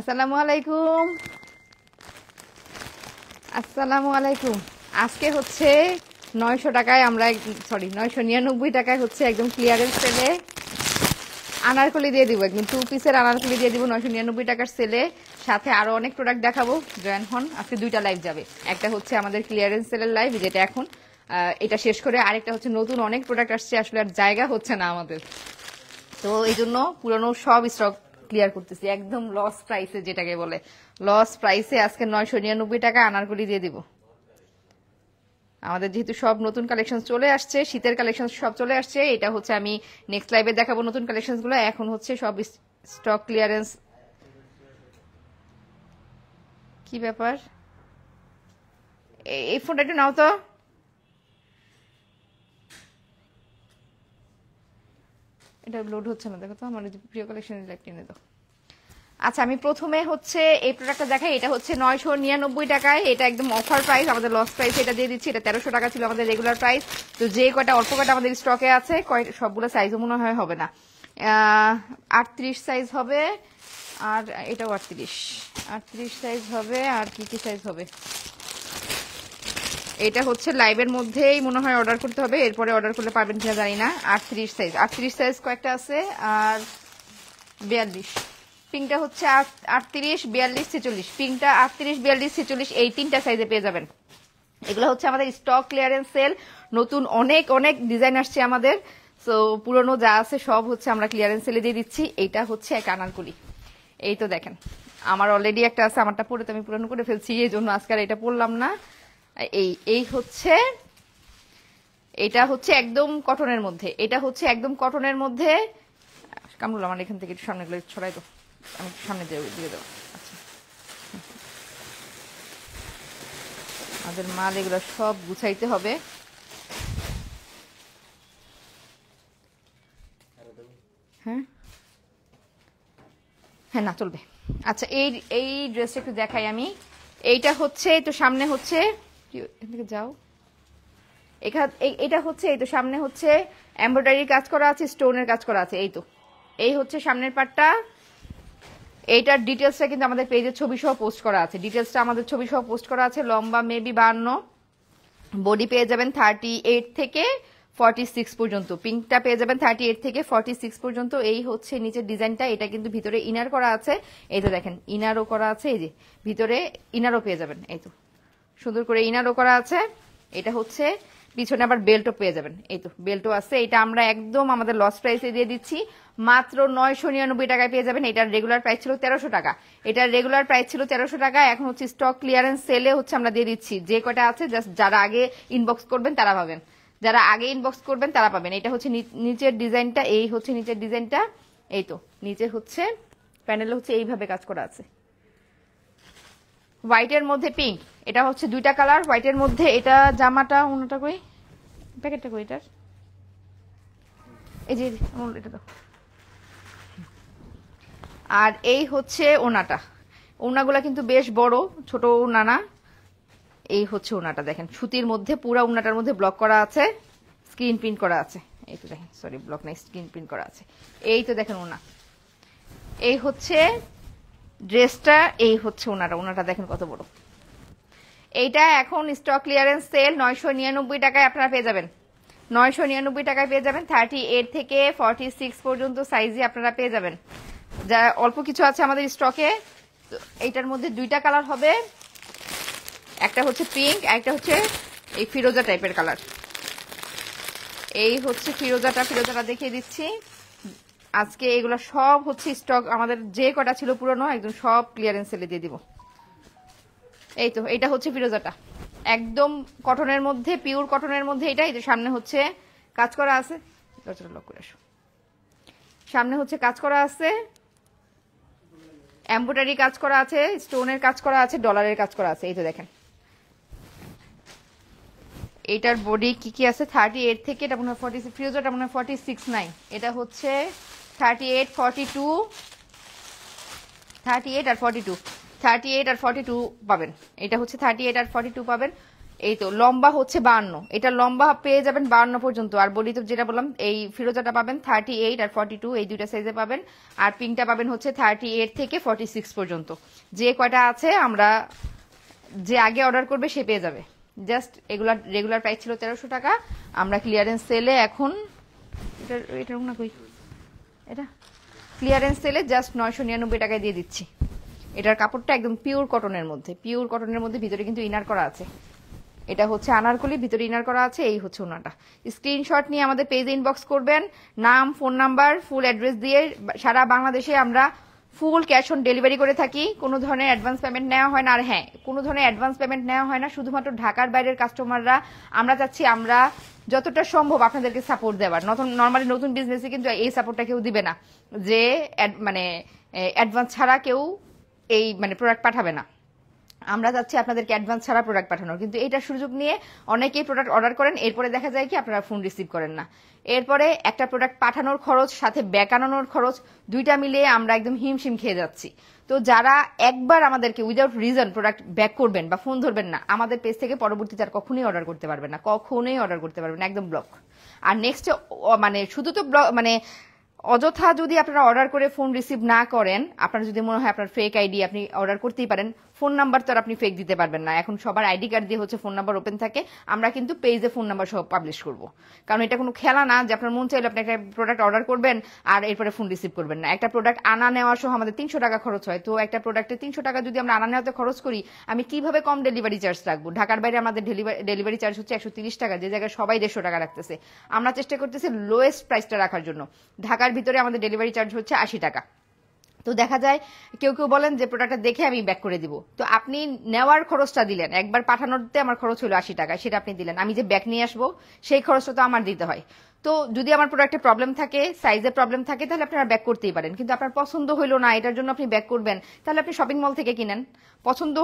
আসসালামু আলাইকুম আসসালামু আলাইকুম আজকে হচ্ছে নয়শো টাকায় আমরা সরি নয়শো নিরানব্বই টাকায় হচ্ছে একদম ক্লিয়ারের সেলে আনারকলি দিয়ে দিব একদম টু পিসের আনারকলি দিয়ে দিব নয়শো নিরানব্বই টাকার সেলে সাথে আরও অনেক প্রোডাক্ট দেখাবো জয়েন হন আজকে দুইটা লাইভ যাবে একটা হচ্ছে আমাদের ক্লিয়ারেন্স সেলের লাইভ যেটা এখন এটা শেষ করে আরেকটা হচ্ছে নতুন অনেক প্রোডাক্ট আসছে আসলে আর জায়গা হচ্ছে না আমাদের তো এই জন্য পুরনো সব স্টক ক্লিয়ার করতেছি একদম লস প্রাইসে যেটাকে বলে লস প্রাইসে আজকে নয়শো নিরানব্বই টাকা আনারগুলি দিয়ে দিব আমাদের যেহেতু সব নতুন কালেকশন চলে আসছে শীতের কালেকশন সব চলে আসছে এটা হচ্ছে আমি নেক্সট লাইভে দেখাবো নতুন কালেকশনগুলো এখন হচ্ছে সব স্টক ক্লিয়ারেন্স কি ব্যাপার এই ফোনটা একটু নাও তো এটা লোড হচ্ছে না দেখো তো আমার প্রিয় কালেকশনের ল্যাপটপ এনে দাও আচ্ছা আমি প্রথমে হচ্ছে এই প্রোডাক্টটা দেখাই এটা হচ্ছে নয়শো নিরানব্বই টাকায় এটা একদম অফার প্রাইস আমাদের লস প্রাইস এটা দিয়ে দিচ্ছি এটা তেরোশো টাকা ছিল আমাদের রেগুলার প্রাইস তো যে কয়টা অল্প কয়টা আমাদের স্টকে আছে কয় সবগুলো সাইজও মনে হয় হবে না আটত্রিশ সাইজ হবে আর এটাও আটত্রিশ আটত্রিশ সাইজ হবে আর কি কি সাইজ হবে এটা হচ্ছে লাইভের মধ্যেই মনে হয় অর্ডার করতে হবে এরপরে অর্ডার করলে পাবেন কিনা জানি না আটত্রিশ সাইজ আটত্রিশ সাইজ কয়েকটা আছে আর বিয়াল্লিশ পিঙ্কটা হচ্ছে আটত্রিশ বিয়াল্লিশ ছেচল্লিশ পিঙ্কটা আটত্রিশ বিয়াল্লিশ ছেচল্লিশ এই তিনটা সাইজে পেয়ে যাবেন এগুলো হচ্ছে আমাদের স্টক ক্লিয়ারেন্স সেল নতুন অনেক অনেক ডিজাইন আসছে আমাদের সো পুরনো যা আছে সব হচ্ছে আমরা ক্লিয়ারেন্স সেলে দিয়ে দিচ্ছি এইটা হচ্ছে এক আনারকুলি এই তো দেখেন আমার অলরেডি একটা আছে আমারটা পরে তো আমি পুরনো করে ফেলছি এই জন্য আজকে এটা পড়লাম না এই এই হচ্ছে এটা হচ্ছে একদম কটনের মধ্যে এটা হচ্ছে একদম কটনের মধ্যে কামরুল আমার এখান থেকে একটু সামনে গুলো ছড়াই তো আমি সামনে দিয়ে দেবো আচ্ছা আমাদের মাল এগুলো সব গুছাইতে হবে হ্যাঁ হ্যাঁ না চলবে আচ্ছা এই এই ড্রেসটা একটু দেখাই আমি এইটা হচ্ছে তো সামনে হচ্ছে প্রিয় এখান থেকে এটা হচ্ছে এই তো সামনে হচ্ছে এমব্রয়ডারির কাজ করা আছে স্টোনের কাজ করা আছে এই তো এই হচ্ছে সামনের পার্টটা এইটার ডিটেলসটা কিন্তু আমাদের পেজের ছবি সহ পোস্ট করা আছে ডিটেলসটা আমাদের ছবি সহ পোস্ট করা আছে লম্বা মেবি বান্ন বডি পেয়ে যাবেন থার্টি এইট থেকে ফর্টি সিক্স পর্যন্ত পিঙ্কটা পেয়ে যাবেন থার্টি এইট থেকে ফর্টি সিক্স পর্যন্ত এই হচ্ছে নিচের ডিজাইনটা এটা কিন্তু ভিতরে ইনার করা আছে এই তো দেখেন ইনারও করা আছে এই যে ভিতরে ইনারও পেয়ে যাবেন এই তো সুন্দর করে ইনারও করা আছে এটা হচ্ছে পিছনে আবার বেল্টও পেয়ে যাবেন এই তো বেল্টও আছে এটা আমরা একদম আমাদের লস প্রাইসে দিয়ে দিচ্ছি মাত্র নয়শো নিরানব্বই টাকায় পেয়ে যাবেন এটার রেগুলার প্রাইস ছিল তেরোশো টাকা এটার রেগুলার প্রাইস ছিল তেরোশো টাকা এখন হচ্ছে স্টক ক্লিয়ারেন্স সেলে হচ্ছে আমরা দিয়ে দিচ্ছি যে কটা আছে জাস্ট যারা আগে ইনবক্স করবেন তারা পাবেন যারা আগে ইনবক্স করবেন তারা পাবেন এটা হচ্ছে নিচের ডিজাইনটা এই হচ্ছে নিচের ডিজাইনটা এই তো নিচে হচ্ছে প্যানেল হচ্ছে এইভাবে কাজ করা আছে হোয়াইটের মধ্যে পিঙ্ক এটা হচ্ছে দুইটা কালার হোয়াইটের মধ্যে এটা জামাটা অন্যটা কই প্যাকেটটা কই এটার এই যে এটা তো আর এই হচ্ছে ওনাটা ওনাগুলা কিন্তু বেশ বড় ছোট নানা এই হচ্ছে ওনাটা দেখেন সুতির মধ্যে পুরো ওনাটার মধ্যে ব্লক করা আছে স্ক্রিন প্রিন্ট করা আছে এই তো দেখেন সরি ব্লক নাই স্ক্রিন প্রিন্ট করা আছে এই তো দেখেন ওনা এই হচ্ছে ড্রেসটা এই হচ্ছে ওনারা ওনারা দেখেন কত বড় এইটা এখন স্টক ক্লিয়ারেন্স সেল নয়শো নিরানব্বই টাকায় আপনারা পেয়ে যাবেন নয়শো নিরানব্বই টাকায় পেয়ে যাবেন থার্টি এইট থেকে ফর্টি সিক্স পর্যন্ত সাইজে আপনারা পেয়ে যাবেন যা অল্প কিছু আছে আমাদের স্টকে এইটার মধ্যে দুইটা কালার হবে একটা হচ্ছে পিঙ্ক একটা হচ্ছে এই ফিরোজা টাইপের কালার এই হচ্ছে ফিরোজাটা ফিরোজাটা দেখিয়ে দিচ্ছি আজকে এগুলো সব হচ্ছে স্টক আমাদের যে কটা ছিল পুরনো একদম সব ক্লিয়ারেন্স সেলে দিয়ে দিব এই তো এটা হচ্ছে ফিরোজাটা একদম কটনের মধ্যে পিওর কটনের মধ্যে এটাই তো সামনে হচ্ছে কাজ করা আছে দরজাটা লক করে আসো সামনে হচ্ছে কাজ করা আছে এম্ব্রয়ডারি কাজ করা আছে স্টোনের কাজ করা আছে ডলারের কাজ করা আছে এই তো দেখেন এটার বডি কি কি আছে থার্টি এইট থেকে এটা মনে হয় ফর্টি ফিউজটা মনে হয় ফর্টি সিক্স নাই এটা হচ্ছে thirty eight forty two thirty eight আর ফর্টি টু থার্টি এইট আর ফর্টি টু পাবেন এটা হচ্ছে থার্টি এইট আর ফর্টি টু পাবেন এই তো লম্বা হচ্ছে বান্ন এটা লম্বা পেয়ে যাবেন বান্ন পর্যন্ত আর বলি তো যেটা বললাম এই ফিরোজাটা পাবেন থার্টি এইট আর ফর্টি টু এই দুইটা সাইজে পাবেন আর পিঙ্কটা পাবেন হচ্ছে থার্টি এইট থেকে ফর্টি সিক্স পর্যন্ত যে কয়টা আছে আমরা যে আগে অর্ডার করবে সে পেয়ে যাবে জাস্ট এগুলা রেগুলার প্রাইস ছিল তেরোশো টাকা আমরা ক্লিয়ারেন্স সেলে এখন এটা এটার না কই এটা ক্লিয়ারেন্স সেলে জাস্ট নয়শো নিরানব্বই টাকায় দিয়ে দিচ্ছি এটার কাপড়টা একদম পিওর কটনের মধ্যে পিওর কটনের মধ্যে ভিতরে কিন্তু ইনার করা আছে এটা হচ্ছে আনারকলি ভিতরে ইনার করা আছে এই হচ্ছে ওনাটা স্ক্রিনশট নিয়ে আমাদের পেজে ইনবক্স করবেন নাম ফোন নাম্বার ফুল অ্যাড্রেস দিয়ে সারা বাংলাদেশে আমরা ফুল ক্যাশ অন ডেলিভারি করে থাকি কোনো ধরনের অ্যাডভান্স পেমেন্ট নেওয়া হয় না আর হ্যাঁ কোনো ধরনের অ্যাডভান্স পেমেন্ট নেওয়া হয় না শুধুমাত্র ঢাকার বাইরের কাস্টমাররা আমরা চাচ্ছি আমরা যতটা সম্ভব আপনাদেরকে সাপোর্ট দেওয়ার নতুন নর্মালি নতুন বিজনেসে কিন্তু এই সাপোর্টটা কেউ দিবে না যে মানে অ্যাডভান্স ছাড়া কেউ এই মানে প্রোডাক্ট পাঠাবে না আমরা যাচ্ছি আপনাদেরকে অ্যাডভান্স ছাড়া প্রোডাক্ট পাঠানোর কিন্তু এটা সুযোগ নিয়ে অনেকেই প্রোডাক্ট অর্ডার করেন এরপরে দেখা যায় কি আপনারা ফোন রিসিভ করেন না এরপরে একটা প্রোডাক্ট পাঠানোর খরচ সাথে আনানোর খরচ দুইটা মিলিয়ে আমরা একদম হিমশিম খেয়ে যাচ্ছি তো যারা একবার আমাদেরকে উইদাউট রিজন প্রোডাক্ট ব্যাক করবেন বা ফোন ধরবেন না আমাদের পেজ থেকে পরবর্তীতে আর কখনোই অর্ডার করতে পারবেন না কখনোই অর্ডার করতে পারবেন না একদম ব্লক আর নেক্সট মানে শুধু তো ব্লক মানে অযথা যদি আপনারা অর্ডার করে ফোন রিসিভ না করেন আপনার যদি মনে হয় আপনার ফেক আইডি আপনি অর্ডার করতেই পারেন ফোন নাম্বার তো আর আপনি ফেক দিতে পারবেন না এখন সবার আইডি কার্ড দিয়ে হচ্ছে ফোন নাম্বার ওপেন থাকে আমরা কিন্তু পেজে ফোন নাম্বার সহ পাবলিশ করব কারণ এটা কোনো খেলা না যে আপনার মন চাইলে আপনি একটা প্রোডাক্ট অর্ডার করবেন আর এরপরে ফোন রিসিভ করবেন না একটা প্রোডাক্ট আনা নেওয়া সহ আমাদের তিনশো টাকা খরচ হয় তো একটা প্রোডাক্টে তিনশো টাকা যদি আমরা আনা নেওয়াতে খরচ করি আমি কিভাবে কম ডেলিভারি চার্জ রাখবো ঢাকার বাইরে আমাদের ডেলিভারি চার্জ হচ্ছে একশো তিরিশ টাকা যে জায়গায় সবাই দেড়শো টাকা রাখতেছে আমরা চেষ্টা করতেছি লোয়েস্ট প্রাইসটা রাখার জন্য ঢাকার ভিতরে আমাদের ডেলিভারি চার্জ হচ্ছে আশি টাকা তো দেখা যায় কেউ কেউ বলেন যে প্রোডাক্টটা দেখে আমি ব্যাক করে দিব তো আপনি নেওয়ার খরচটা দিলেন একবার পাঠানোতে আমার খরচ হলো আশি টাকা সেটা আপনি দিলেন আমি যে ব্যাক নিয়ে আসবো সেই খরচটা তো আমার দিতে হয় তো যদি আমার প্রোডাক্টে প্রবলেম থাকে সাইজে প্রবলেম থাকে তাহলে আপনারা ব্যাক করতেই পারেন কিন্তু আপনার পছন্দ হইলো না এটার জন্য আপনি ব্যাক করবেন তাহলে আপনি শপিং মল থেকে কিনেন পছন্দ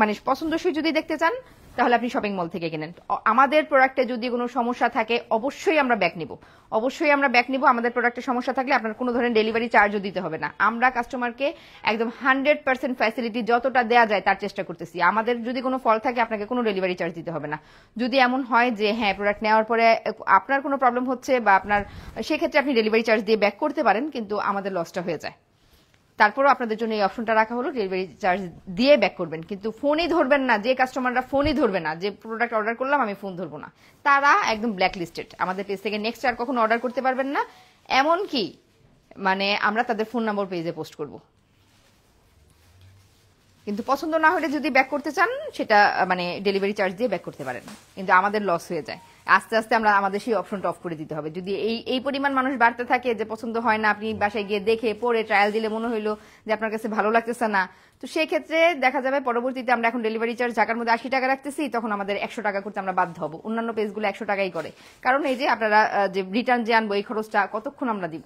মানে পছন্দসই যদি দেখতে চান তাহলে আপনি শপিং মল থেকে কিনেন আমাদের প্রোডাক্টে যদি কোনো সমস্যা থাকে অবশ্যই আমরা ব্যাক নিব অবশ্যই আমরা ব্যাক নিব আমাদের প্রোডাক্টে সমস্যা থাকলে আপনার কোনো ধরনের ডেলিভারি চার্জও দিতে হবে না আমরা কাস্টমারকে একদম হান্ড্রেড পার্সেন্ট ফ্যাসিলিটি যতটা দেওয়া যায় তার চেষ্টা করতেছি আমাদের যদি কোনো ফল থাকে আপনাকে কোনো ডেলিভারি চার্জ দিতে হবে না যদি এমন হয় যে হ্যাঁ প্রোডাক্ট নেওয়ার পরে আপনার কোনো প্রবলেম হচ্ছে বা আপনার সেক্ষেত্রে আপনি ডেলিভারি চার্জ দিয়ে ব্যাক করতে পারেন কিন্তু আমাদের লসটা হয়ে যায় তারপরও আপনাদের জন্য এই অপশনটা রাখা হলো ডেলিভারি চার্জ দিয়ে ব্যাক করবেন কিন্তু ফোনই ধরবেন না যে কাস্টমাররা ফোনই ধরবে না যে প্রোডাক্ট অর্ডার করলাম আমি ফোন ধরবো না তারা একদম ব্ল্যাক লিস্টেড আমাদের পেজ থেকে নেক্সট আর কখনো অর্ডার করতে পারবেন না এমন কি মানে আমরা তাদের ফোন নম্বর পেজে পোস্ট করব কিন্তু পছন্দ না হলে যদি ব্যাক করতে চান সেটা মানে ডেলিভারি চার্জ দিয়ে ব্যাক করতে পারেন কিন্তু আমাদের লস হয়ে যায় আস্তে আস্তে আমরা আমাদের সেই অপশনটা অফ করে দিতে হবে যদি এই এই পরিমাণ মানুষ বাড়তে থাকে যে পছন্দ হয় না আপনি বাসায় গিয়ে দেখে পড়ে ট্রায়াল দিলে মনে হইলো যে আপনার কাছে ভালো লাগতেছে না তো সেক্ষেত্রে দেখা যাবে পরবর্তীতে আমরা এখন ডেলিভারি চার্জ ঢাকার মধ্যে আশি টাকা রাখতেছি তখন আমাদের একশো টাকা করতে আমরা বাধ্য হব অন্যান্য পেজগুলো একশো টাকাই করে কারণ এই যে আপনারা যে রিটার্ন যে আনবো এই খরচটা কতক্ষণ আমরা দিব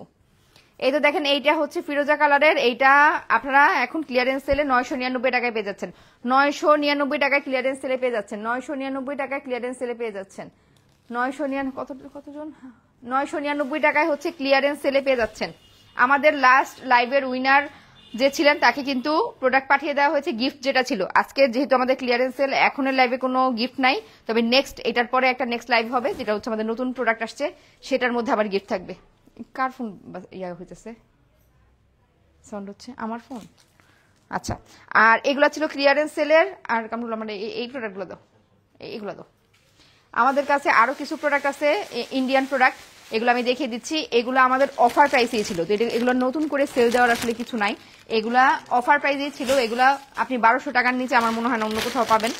এই তো দেখেন এইটা হচ্ছে ফিরোজা কালারের এইটা আপনারা এখন ক্লিয়ারেন্স সেলে নয়শো নিরানব্বই টাকায় পেয়ে যাচ্ছেন নয়শো নিরানব্বই টাকায় ক্লিয়ারেন্স সেলে পেয়ে যাচ্ছেন নয়শো নিরানব্বই টাকায় ক্লিয়ারেন্স সেলে পেয়ে যাচ্ছেন নয়শো নিরান কত কতজন নয়শো নিরানব্বই টাকায় হচ্ছে ক্লিয়ারেন্স সেলে পেয়ে যাচ্ছেন আমাদের লাস্ট লাইভের উইনার যে ছিলেন তাকে কিন্তু প্রোডাক্ট পাঠিয়ে দেওয়া হয়েছে গিফট যেটা ছিল আজকে যেহেতু আমাদের ক্লিয়ারেন্স সেল এখনের লাইভে কোনো গিফট নাই তবে নেক্সট এটার পরে একটা নেক্সট লাইভ হবে যেটা হচ্ছে আমাদের নতুন প্রোডাক্ট আসছে সেটার মধ্যে আবার গিফট থাকবে কার ফোন ইয়া হইতেছে সাউন্ড হচ্ছে আমার ফোন আচ্ছা আর এগুলো ছিল ক্লিয়ারেন্স সেলের আর কামরুল আমার এই প্রোডাক্টগুলো দাও এইগুলো দাও আমাদের কাছে আরও কিছু প্রোডাক্ট আছে ইন্ডিয়ান প্রোডাক্ট এগুলো আমি দেখিয়ে দিচ্ছি এগুলো আমাদের অফার প্রাইসেই ছিল তো এগুলো নতুন করে সেল দেওয়ার আসলে কিছু নাই এগুলা অফার প্রাইসেই ছিল এগুলা আপনি বারোশো টাকার নিচে আমার মনে হয় না অন্য কোথাও পাবেন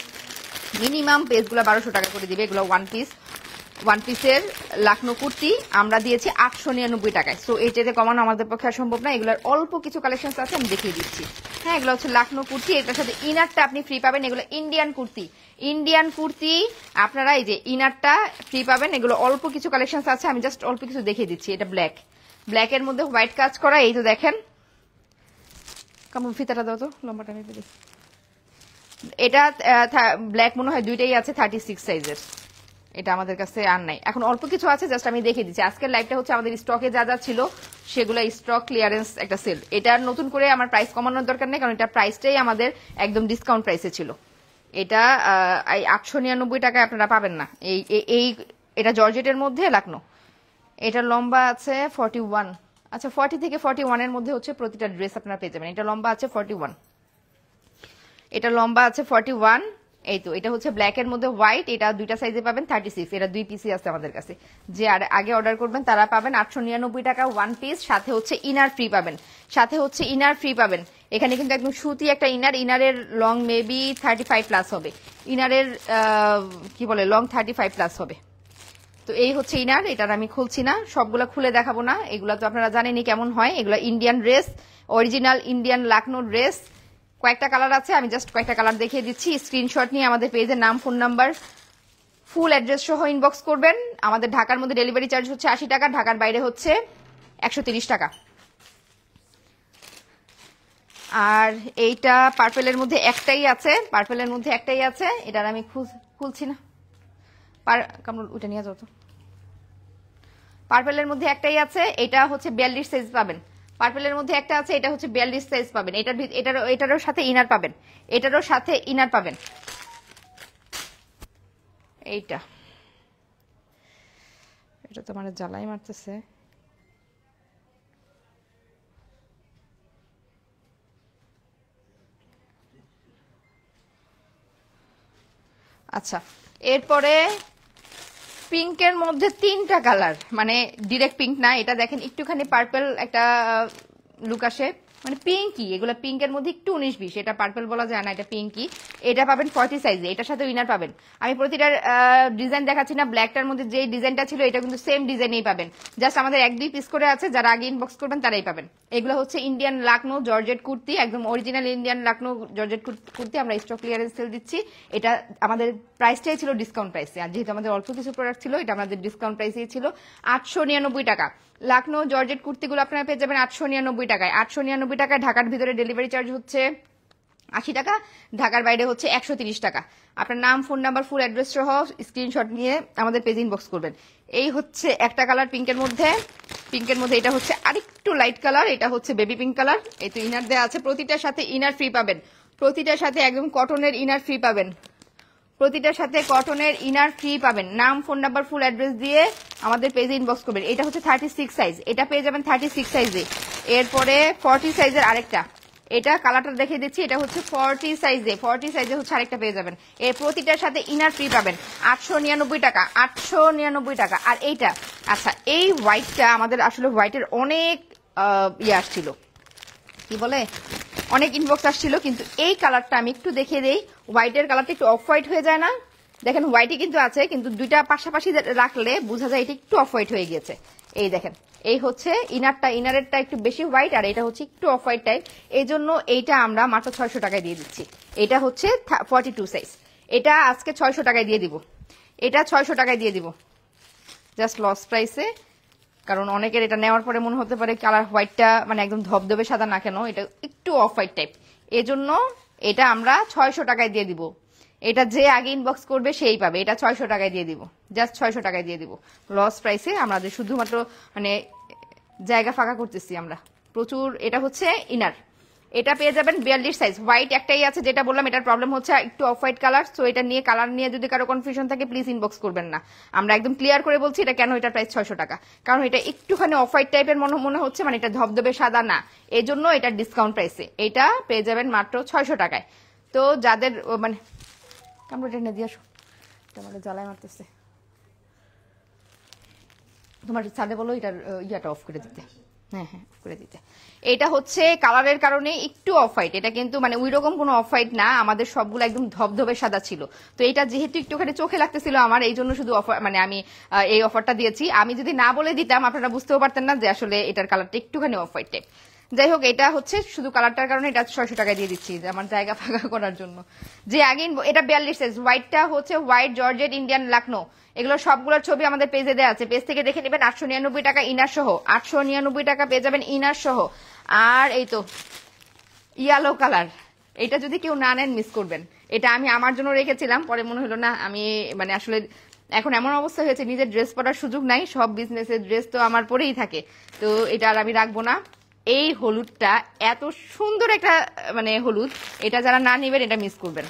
মিনিমাম পেজগুলো বারোশো টাকা করে দিবে এগুলো ওয়ান পিস ওয়ান পিসের লাখনো কুর্তি আমরা দিয়েছি আটশো নিরানব্বই টাকায় সো এইটাতে কমানো আমাদের পক্ষে সম্ভব না এগুলোর অল্প কিছু কালেকশন আছে আমি দেখিয়ে দিচ্ছি হ্যাঁ এগুলো হচ্ছে লাখনো কুর্তি এটার সাথে ইনারটা আপনি ফ্রি পাবেন এগুলো ইন্ডিয়ান কুর্তি ইন্ডিয়ান কুর্তি আপনারা এই যে ইনারটা ফ্রি পাবেন এগুলো অল্প কিছু কালেকশন আছে আমি জাস্ট অল্প কিছু দেখিয়ে দিচ্ছি এটা ব্ল্যাক ব্ল্যাকের মধ্যে হোয়াইট কাজ করা এই তো দেখেন কেমন ফিতাটা দাও তো লম্বাটা এটা ব্ল্যাক মনে হয় দুইটাই আছে থার্টি সিক্স সাইজের এটা আমাদের কাছে আর নাই এখন অল্প কিছু আছে জাস্ট আমি দেখিয়ে দিচ্ছি আজকের লাইভটা হচ্ছে আমাদের স্টকে যা যা ছিল সেগুলো স্টক ক্লিয়ারেন্স একটা সেল এটা নতুন করে আমার প্রাইস কমানোর দরকার নেই কারণ এটা প্রাইসটাই আমাদের একদম ডিসকাউন্ট প্রাইসে ছিল এটা আটশো নিরানব্বই টাকায় আপনারা পাবেন না এই এই এটা জর্জেটের মধ্যে লাকনো এটা লম্বা আছে ফর্টি ওয়ান আচ্ছা ফর্টি থেকে ফর্টি ওয়ানের মধ্যে হচ্ছে প্রতিটা ড্রেস আপনারা পেয়ে যাবেন এটা লম্বা আছে ফর্টি ওয়ান এটা লম্বা আছে ফর্টি ওয়ান এই তো এটা হচ্ছে ব্ল্যাক এর মধ্যে হোয়াইট এটা দুইটা সাইজে পাবেন থার্টি সিক্স এটা দুই পিসি আছে আমাদের কাছে যে আর আগে অর্ডার করবেন তারা পাবেন আটশো নিরানব্বই টাকা ওয়ান পিস সাথে হচ্ছে ইনার ফ্রি পাবেন সাথে হচ্ছে ইনার ফ্রি পাবেন এখানে কিন্তু একদম সুতি একটা ইনার ইনারের long maybe thirty five plus হবে ইনারের কি বলে লং থার্টি ফাইভ প্লাস হবে তো এই হচ্ছে ইনার এটার আমি খুলছি না সবগুলা খুলে দেখাবো না এগুলা তো আপনারা জানেনি কেমন হয় এগুলা Indian dress original Indian Lucknow dress কয়েকটা কালার আছে আমি জাস্ট কয়েকটা কালার দেখিয়ে দিচ্ছি স্ক্রিনশট নিয়ে আমাদের পেজের নাম ফোন নাম্বার ফুল অ্যাড্রেস সহ ইনবক্স করবেন আমাদের ঢাকার মধ্যে ডেলিভারি চার্জ হচ্ছে আশি টাকা ঢাকার বাইরে হচ্ছে একশো টাকা আর এইটা পার্পেলের মধ্যে একটাই আছে পার্পেলের মধ্যে একটাই আছে এটার আমি খুলছি না পার কামরুল ওইটা নিয়ে যাও তো পার্পেলের মধ্যে একটাই আছে এটা হচ্ছে বিয়াল্লিশ সাইজ পাবেন পার্পেলের মধ্যে একটা আছে এটা হচ্ছে বিয়াল্লিশ সাইজ পাবেন এটার এটার এটারও সাথে ইনার পাবেন এটারও সাথে ইনার পাবেন এইটা এটা তো মানে জ্বালাই মারতেছে আচ্ছা এরপরে পিঙ্কের মধ্যে তিনটা কালার মানে ডিরেক্ট পিঙ্ক না এটা দেখেন একটুখানি পার্পেল একটা লুক আসে মানে পিঙ্কি এগুলো পিঙ্কের মধ্যে একটু উনিশ বিশ এটা পার্পল বলা যায় না এটা পিঙ্কি এটা পাবেন ফর্টি সাইজে এটার সাথে উইনার পাবেন আমি প্রতিটার ডিজাইন দেখাচ্ছি না ব্ল্যাকটার মধ্যে যে ডিজাইনটা ছিল এটা কিন্তু সেম ডিজাইনেই পাবেন জাস্ট আমাদের এক দুই পিস করে আছে যারা আগে ইনবক্স করবেন তারাই পাবেন এগুলো হচ্ছে ইন্ডিয়ান লাকনো জর্জেট কুর্তি একদম original Indian Lucknow georgette kurti আমরা স্টক ক্লিয়ারেন্স সেল দিচ্ছি এটা আমাদের প্রাইসটাই ছিল ডিসকাউন্ট প্রাইসে আর যেহেতু আমাদের অল্প কিছু প্রোডাক্ট ছিল এটা আমাদের ডিসকাউন্ট প্রাইসেই ছিল আটশো নিরানব্বই টাকা লাকনো জর্জেট কুর্তিগুলো আপনারা পেয়ে যাবেন আটশো নিরানব্বই টাকায় আটশো নিরানব্বই টাকা ঢাকার ভিতরে ডেলিভারি চার্জ হচ্ছে আশি টাকা ঢাকার বাইরে হচ্ছে একশো তিরিশ টাকা আপনার নাম ফোন নাম্বার ফুল অ্যাড্রেস সহ স্ক্রিনশট নিয়ে আমাদের পেজ ইনবক্স করবেন এই হচ্ছে একটা কালার পিঙ্কের মধ্যে পিঙ্কের মধ্যে এটা হচ্ছে আরেকটু লাইট কালার এটা হচ্ছে বেবি পিঙ্ক কালার এই তো ইনার দেওয়া আছে প্রতিটার সাথে ইনার ফ্রি পাবেন প্রতিটার সাথে একদম কটনের ইনার ফ্রি পাবেন প্রতিটার সাথে কটনের ইনার ফ্রি পাবেন নাম ফোন নাম্বার ফুল অ্যাড্রেস দিয়ে আমাদের পেজে ইনবক্স করবেন এটা হচ্ছে থার্টি সিক্স সাইজ এটা পেয়ে যাবেন থার্টি সিক্স সাইজে এরপরে ফর্টি সাইজের আরেকটা এটা কালারটা দেখে দিচ্ছি এটা হচ্ছে ফর্টি সাইজে ফর্টি সাইজে হচ্ছে আরেকটা পেয়ে যাবেন এর প্রতিটার সাথে ইনার ফ্রি পাবেন আটশো নিরানব্বই টাকা আটশো নিরানব্বই টাকা আর এইটা আচ্ছা এই হোয়াইটটা আমাদের আসলে হোয়াইটের অনেক ইয়ে আসছিল কি বলে অনেক ইনবক্স আসছিল কিন্তু এই কালারটা আমি একটু দেখে দেই হোয়াইটের কালারটা একটু অফ হোয়াইট হয়ে যায় না দেখেন হোয়াইটই কিন্তু আছে কিন্তু দুইটা পাশাপাশি রাখলে বোঝা যায় এটা একটু অফ হোয়াইট হয়ে গিয়েছে এই দেখেন এই হচ্ছে ইনারটা ইনারেরটা একটু বেশি হোয়াইট আর এটা হচ্ছে একটু অফ হোয়াইট টাইপ এই জন্য এইটা আমরা মাত্র ছয়শো টাকায় দিয়ে দিচ্ছি এটা হচ্ছে ফর্টি টু সাইজ এটা আজকে ছয়শো টাকায় দিয়ে দিব এটা ছয়শো টাকায় দিয়ে দিব জাস্ট লস প্রাইসে কারণ অনেকের এটা নেওয়ার পরে মনে হতে পারে কালার হোয়াইটটা মানে একদম ধবধবে সাদা না কেন এটা একটু অফ হোয়াইট টাইপ এজন্য এটা আমরা ছয়শো টাকায় দিয়ে দিব এটা যে আগে ইনবক্স করবে সেই পাবে এটা ছয়শো টাকায় দিয়ে দিব জাস্ট ছয়শো টাকায় দিয়ে দিব লস প্রাইসে আমাদের শুধুমাত্র মানে জায়গা ফাঁকা করতেছি আমরা প্রচুর এটা হচ্ছে ইনার এটা পেয়ে যাবেন বিয়াল্লিশ সাইজ হোয়াইট একটাই আছে যেটা বললাম এটার প্রবলেম হচ্ছে একটু অফ হোয়াইট কালার সো এটা নিয়ে কালার নিয়ে যদি কারো কনফিউশন থাকে প্লিজ ইনবক্স করবেন না আমরা একদম ক্লিয়ার করে বলছি এটা কেন এটা প্রাইস ছয়শো টাকা কারণ এটা একটুখানি অফ হোয়াইট টাইপের মনে মনে হচ্ছে মানে এটা ধবধবে সাদা না এই জন্য এটা ডিসকাউন্ট প্রাইসে এটা পেয়ে যাবেন মাত্র ছয়শো টাকায় তো যাদের মানে কামড়টা নিয়ে দিয়ে আসো তোমার জ্বালায় মারতেছে তোমার সাদে বলো এটার ইয়াটা অফ করে দিতে হ্যাঁ, হ্যাঁ, এটা হচ্ছে কালারের কারণে একটু অফ হোয়াইট এটা কিন্তু মানে ওই রকম কোনো অফ হোয়াইট না আমাদের সবগুলো একদম ধবধবে সাদা ছিল তো এটা যেহেতু একটুখানি চোখে লাগতেছিল আমার এই জন্য শুধু অফার মানে আমি এই অফারটা দিয়েছি আমি যদি না বলে দিতাম আপনারা বুঝতেও পারতেন না যে আসলে এটার কালারটা একটুখানি অফ হোয়াইট টাইপ যাই হোক এটা হচ্ছে শুধু কালারটার কারণে এটা ছয়শো টাকা দিয়ে দিচ্ছি আমার জায়গা ফাঁকা করার জন্য যে আগে এটা বিয়াল্লিশ সাইজ হোয়াইটটা হচ্ছে হোয়াইট জর্জেট ইন্ডিয়ান লাকনো এগুলো সবগুলোর ছবি আমাদের পেজে দেওয়া আছে পেজ থেকে দেখে নেবেন আটশো নিরানব্বই টাকা ইনার সহ আটশো নিরানব্বই টাকা পেয়ে যাবেন ইনার সহ আর এই তো ইয়ালো কালার এটা যদি কেউ না নেন মিস করবেন এটা আমি আমার জন্য রেখেছিলাম পরে মনে হলো না আমি মানে আসলে এখন এমন অবস্থা হয়েছে নিজের ড্রেস পরার সুযোগ নাই সব বিজনেসের ড্রেস তো আমার পরেই থাকে তো এটা আর আমি রাখবো না এই হলুদটা এত সুন্দর একটা মানে হলুদ এটা যারা না নেবেন এটা মিস করবেন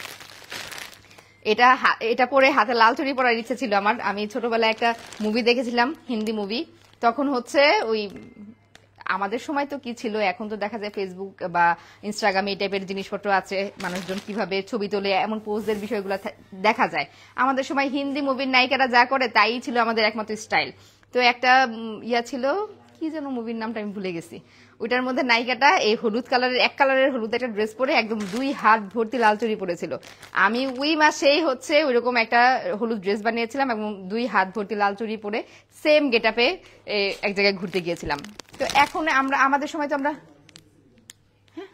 এটা এটা পরে হাতে লাল ছড়ি পরার ইচ্ছে ছিল আমার আমি ছোটবেলায় একটা মুভি দেখেছিলাম হিন্দি মুভি তখন হচ্ছে ওই আমাদের সময় তো কি ছিল এখন তো দেখা যায় ফেসবুক বা ইনস্টাগ্রামে এই টাইপের জিনিসপত্র আছে মানুষজন কিভাবে ছবি তোলে এমন পোস্টদের বিষয়গুলো দেখা যায় আমাদের সময় হিন্দি মুভির নায়িকারা যা করে তাই ছিল আমাদের একমাত্র স্টাইল তো একটা ইয়া ছিল কি যেন মুভির নামটা আমি ভুলে গেছি ওইটার মধ্যে নায়িকাটা এই হলুদ কালারের এক কালারের হলুদ একটা ড্রেস পরে একদম দুই হাত ভর্তি লাল চুরি পরেছিল আমি ওই মাসেই হচ্ছে ওইরকম একটা হলুদ ড্রেস বানিয়েছিলাম এবং দুই হাত ভর্তি লাল চুরি পরে সেম গেট আপে এক জায়গায় ঘুরতে গিয়েছিলাম তো এখন আমরা আমাদের সময় তো আমরা হ্যাঁ?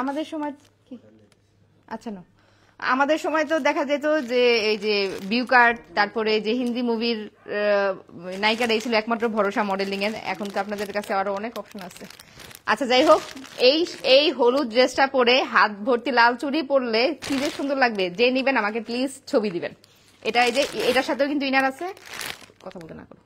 আমাদের সময় কি আচ্ছা না আমাদের সময় তো দেখা যেত যে এই যে কার্ড তারপরে যে হিন্দি মুভির এই ছিল একমাত্র ভরসা মডেলিং এর এখন তো আপনাদের কাছে আরো অনেক অপশন আছে আচ্ছা যাই হোক এই এই হলুদ ড্রেসটা পরে হাত ভর্তি লাল চুড়ি পরলে কি যে সুন্দর লাগবে যে নিবেন আমাকে প্লিজ ছবি দিবেন এটা এই যে এটার সাথেও কিন্তু ইনার আছে কথা বলতে না করো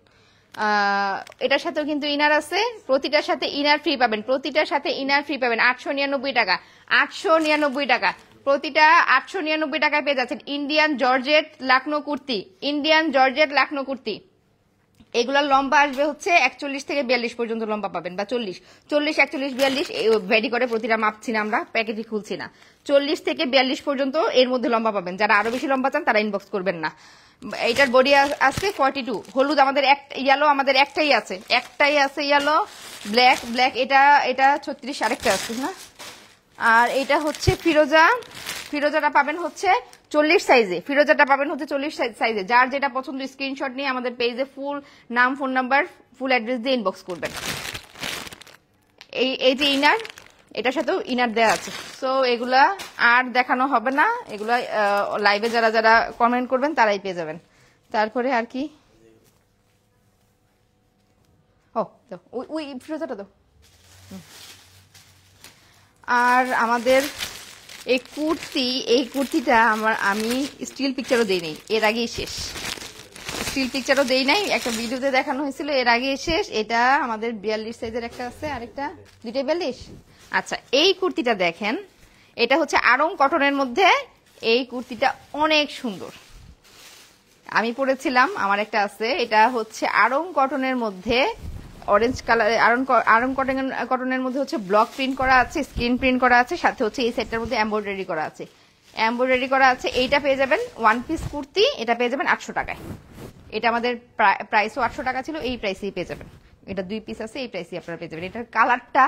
এটার সাথেও কিন্তু ইনার আছে প্রতিটার সাথে ইনার ফ্রি পাবেন প্রতিটার সাথে ইনার ফ্রি পাবেন আটশো নিরানব্বই টাকা আটশো নিরানব্বই টাকা প্রতিটা আটশো নিরানব্বই টাকায় পেয়ে যাচ্ছেন Indian georgette Lucknow kurti Indian georgette Lucknow kurti এগুলোর লম্বা আসবে হচ্ছে একচল্লিশ থেকে বিয়াল্লিশ পর্যন্ত লম্বা পাবেন বা চল্লিশ চল্লিশ একচল্লিশ বিয়াল্লিশ ভ্যারি করে প্রতিটা মাপছি না আমরা প্যাকেটই খুলছি না চল্লিশ থেকে বিয়াল্লিশ পর্যন্ত এর মধ্যে লম্বা পাবেন যারা আরো বেশি লম্বা চান তারা ইনবক্স করবেন না এইটার বডি আসছে ফর্টি টু হলুদ আমাদের এক ইয়ালো আমাদের একটাই আছে একটাই আছে ইয়ালো ব্ল্যাক ব্ল্যাক এটা এটা ছত্রিশ আরেকটা আসছে না আর এটা হচ্ছে ফিরোজা ফিরোজাটা পাবেন হচ্ছে চল্লিশ সাইজে ফিরোজাটা পাবেন হচ্ছে চল্লিশ সাইজে যার যেটা পছন্দ স্ক্রিনশট নিয়ে আমাদের পেজে ফুল নাম ফোন নাম্বার ফুল অ্যাড্রেস দিয়ে ইনবক্স করবেন এই এই যে ইনার এটার সাথেও ইনার দেওয়া আছে সো এগুলা আর দেখানো হবে না এগুলা লাইভে যারা যারা কমেন্ট করবেন তারাই পেয়ে যাবেন তারপরে আর কি ও ওই ফিরোজাটা তো আর আমাদের এই কুর্তি এই কুর্তিটা আমার আমি স্টিল পিকচারও দিই নাই এর আগেই শেষ স্টিল পিকচারও দেই নাই একটা ভিডিওতে দেখানো হয়েছিল এর আগে শেষ এটা আমাদের বিয়াল্লিশ সাইজের একটা আছে আরেকটা দুইটাই বিয়াল্লিশ আচ্ছা এই কুর্তিটা দেখেন এটা হচ্ছে আরং কটনের মধ্যে এই কুর্তিটা অনেক সুন্দর আমি পরেছিলাম আমার একটা আছে এটা হচ্ছে আরং কটনের মধ্যে অরেঞ্জ কালারে আরন আরন কটন কটনের মধ্যে হচ্ছে ব্লক প্রিন্ট করা আছে স্ক্রিন প্রিন্ট করা আছে সাথে হচ্ছে এই সেটটার মধ্যে এম্ব্রয়ডারি করা আছে এম্ব্রয়ডারি করা আছে এইটা পেয়ে যাবেন ওয়ান পিস কুর্তি এটা পেয়ে যাবেন আটশো টাকায় এটা আমাদের প্রাইসও আটশো টাকা ছিল এই প্রাইসেই পেয়ে যাবেন এটা দুই পিস আছে এই প্রাইসেই আপনারা পেয়ে যাবেন এটার কালারটা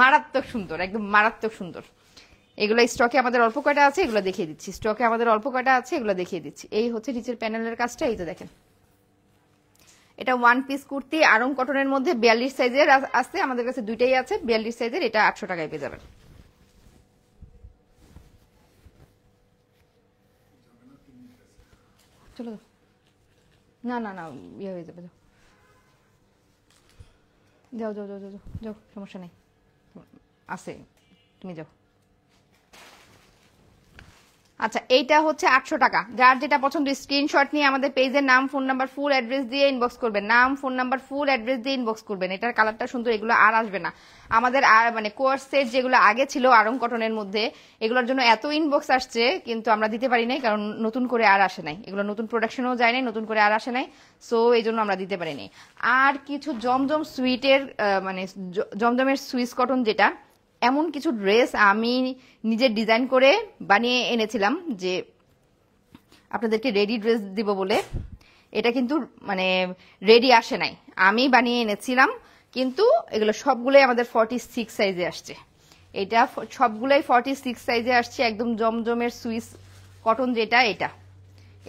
মারাত্মক সুন্দর একদম মারাত্মক সুন্দর এগুলো স্টকে আমাদের অল্প কয়টা আছে এগুলো দেখিয়ে দিচ্ছি স্টকে আমাদের অল্প কয়টা আছে এগুলো দেখিয়ে দিচ্ছি এই হচ্ছে নিচের প্যানেলের কাজটা এই তো দেখেন এটা ওয়ান পিস কুর্তি আরম কটনের মধ্যে বিয়াল্লিশ সাইজের আছে আমাদের কাছে দুইটাই আছে বিয়াল্লিশ সাইজের এটা আটশো টাকায় পেয়ে যাবেন চলো না না না ইয়ে হয়ে যাবে যাও যাও যাও যাও যাও যাও সমস্যা নেই আছে তুমি যাও আচ্ছা এইটা হচ্ছে আটশো টাকা যার যেটা পছন্দ স্ক্রিনশট নিয়ে আমাদের পেজের নাম ফোন নাম্বার ফুল অ্যাড্রেস দিয়ে ইনবক্স করবেন নাম ফোন নাম্বার ফুল অ্যাড্রেস দিয়ে ইনবক্স করবেন এটার কালারটা সুন্দর এগুলো আর আসবে না আমাদের আর মানে কোর্সের সেট যেগুলো আগে ছিল আরং কটনের মধ্যে এগুলোর জন্য এত ইনবক্স আসছে কিন্তু আমরা দিতে পারি নাই কারণ নতুন করে আর আসে নাই এগুলো নতুন প্রোডাকশনও যায় নাই নতুন করে আর আসে নাই সো এই জন্য আমরা দিতে পারিনি আর কিছু জমজম সুইটের মানে জমজমের সুইস কটন যেটা এমন কিছু ড্রেস আমি নিজে ডিজাইন করে বানিয়ে এনেছিলাম যে আপনাদেরকে রেডি ড্রেস দিব বলে এটা কিন্তু মানে রেডি আসে নাই আমি বানিয়ে এনেছিলাম কিন্তু এগুলো সবগুলোই আমাদের ফর্টি সিক্স সাইজে আসছে এটা সবগুলোই ফর্টি সিক্স সাইজে আসছে একদম জমজমের সুইস কটন যেটা এটা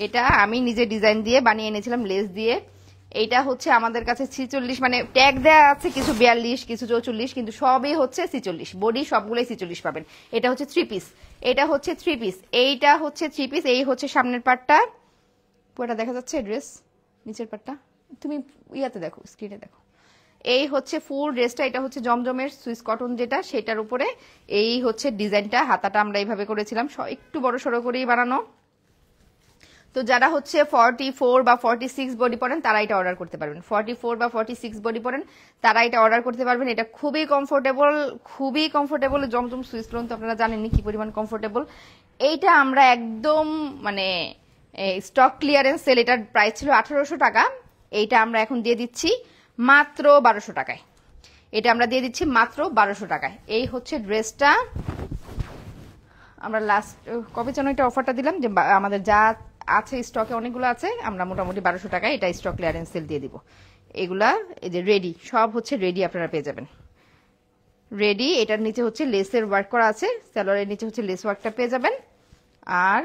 এটা আমি নিজে ডিজাইন দিয়ে বানিয়ে এনেছিলাম লেস দিয়ে এইটা হচ্ছে আমাদের কাছে ছিচল্লিশ মানে ট্যাগ দেওয়া আছে কিছু বিয়াল্লিশ কিছু চৌচল্লিশ কিন্তু সবই হচ্ছে ছিচল্লিশ বডি সবগুলোই ছিচল্লিশ পাবেন এটা হচ্ছে থ্রি পিস এটা হচ্ছে থ্রি পিস এইটা হচ্ছে থ্রি পিস এই হচ্ছে সামনের পাটটা পুরোটা দেখা যাচ্ছে ড্রেস নিচের পাটটা তুমি ইয়াতে দেখো স্ক্রিনে দেখো এই হচ্ছে ফুল ড্রেসটা এটা হচ্ছে জমজমের সুইস কটন যেটা সেটার উপরে এই হচ্ছে ডিজাইনটা হাতাটা আমরা এইভাবে করেছিলাম একটু বড় সড়ো করেই বানানো তো যারা হচ্ছে ফর্টি ফোর বা ফর্টি সিক্স বডি পরেন তারা এটা অর্ডার করতে পারবেন ফর্টি ফোর বা ফর্টি সিক্স বডি পরেন তারা এটা অর্ডার করতে পারবেন এটা খুবই কমফোর্টেবল খুবই কমফোর্টেবল জমজম সুইস লোন তো আপনারা জানেননি কি পরিমাণ কমফোর্টেবল এইটা আমরা একদম মানে স্টক ক্লিয়ারেন্স সেল এটার প্রাইস ছিল আঠারোশো টাকা এইটা আমরা এখন দিয়ে দিচ্ছি মাত্র বারোশো টাকায় এটা আমরা দিয়ে দিচ্ছি মাত্র বারোশো টাকায় এই হচ্ছে ড্রেসটা আমরা লাস্ট কবে যেন এটা অফারটা দিলাম যে আমাদের যা আছে স্টকে অনেকগুলো আছে আমরা মোটামুটি বারোশো টাকায় এটা স্টক ক্লিয়ারেন্স সেল দিয়ে দিব এগুলা এই যে রেডি সব হচ্ছে রেডি আপনারা পেয়ে যাবেন রেডি এটার নিচে হচ্ছে লেসের ওয়ার্ক করা আছে স্যালোয়ারের নিচে হচ্ছে লেস ওয়ার্কটা পেয়ে যাবেন আর